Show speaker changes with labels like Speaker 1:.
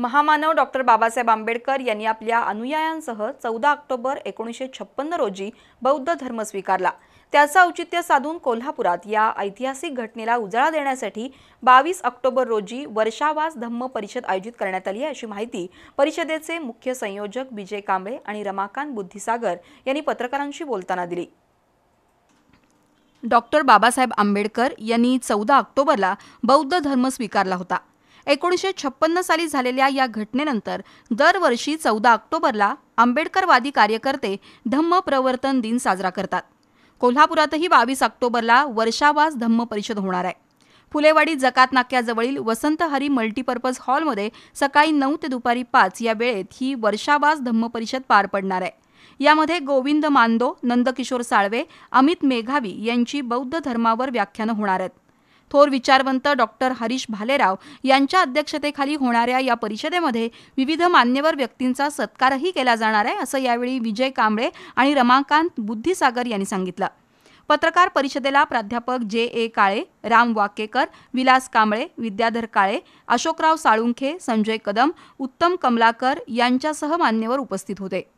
Speaker 1: महामानव डॉक्टर बाबासाहेब आंबेडकर यांनी आपल्या अनुयायांसह चौदा ऑक्टोबर एकोणीसशे छप्पन्न रोजी बौद्ध धर्म स्वीकारला त्याचं औचित्य साधून कोल्हापुरात या ऐतिहासिक घटनेला उजाळा देण्यासाठी बावीस ऑक्टोबर रोजी वर्षावास धम्म परिषद आयोजित करण्यात आली अशी माहिती परिषदेचे मुख्य संयोजक विजय कांबळे आणि रमाकांत बुद्धिसागर यांनी पत्रकारांशी बोलताना दिली डॉक्टर बाबासाहेब आंबेडकर यांनी चौदा ऑक्टोबरला बौद्ध धर्म स्वीकारला होता एकोणीसशे छप्पन्न साली झालेल्या या घटनेनंतर दरवर्षी चौदा ऑक्टोबरला आंबेडकरवादी कार्यकर्ते धम्म प्रवर्तन दिन साजरा करतात कोल्हापुरातही बावीस ऑक्टोबरला वर्षावास धम्म परिषद होणार आहे फुलेवाडी जकात नाक्याजवळील वसंतहरी मल्टीपर्पज हॉलमध्ये सकाळी नऊ ते दुपारी पाच या वेळेत ही वर्षावास धम्म परिषद पार पडणार आहे यामध्ये गोविंद मांदो नंदकिशोर साळवे अमित मेघावी यांची बौद्ध धर्मावर व्याख्यानं होणार आहेत थोर विचारवंत डॉक्टर हरीश भालेराव यांच्या अध्यक्षतेखाली होणाऱ्या या परिषदेमध्ये विविध मान्यवर व्यक्तींचा सत्कारही केला जाणार आहे असं यावेळी विजय कांबळे आणि रमाकांत बुद्धिसागर यांनी सांगितलं पत्रकार परिषदेला प्राध्यापक जे ए काळे राम वाकेकर विलास कांबळे विद्याधर काळे अशोकराव साळुंखे संजय कदम उत्तम कमलाकर यांच्यासह मान्यवर उपस्थित होते